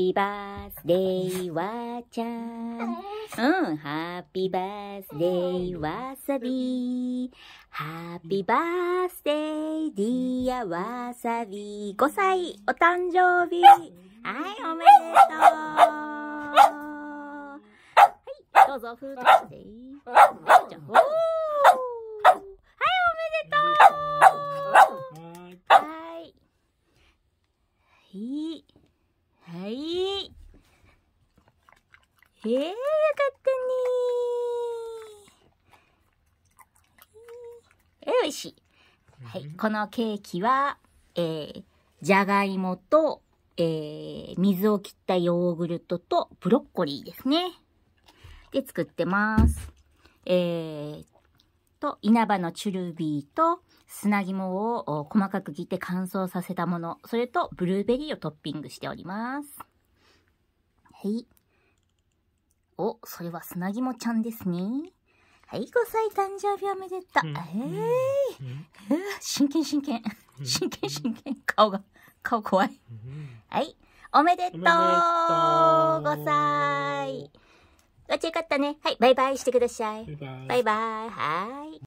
ピーバースデイワーちゃん。うん、ハッピーバースデイワサビ。ハッピーバースデイディアワサビ。5歳、お誕生日。はい、おめでとう。はい、どうぞ、フードしていい。じゃあ、おー。はい、おめでとう。はい。はい。はい。えー、よかったねえー、美味しい。はい。このケーキは、えー、じゃがいもと、えー、水を切ったヨーグルトとブロッコリーですね。で、作ってます。えー、と稲葉のチュルビーと砂肝を細かく切って乾燥させたもの、それとブルーベリーをトッピングしております。はい。お、それは砂肝ちゃんですね。はい、5歳誕生日おめでとう。うん、えー、えーー真剣真剣。真剣真剣。顔が、顔怖い。はい、おめでとう !5 歳落ちよかったね。はい、バイバイしてください。バイバイ。バイバイ。はい。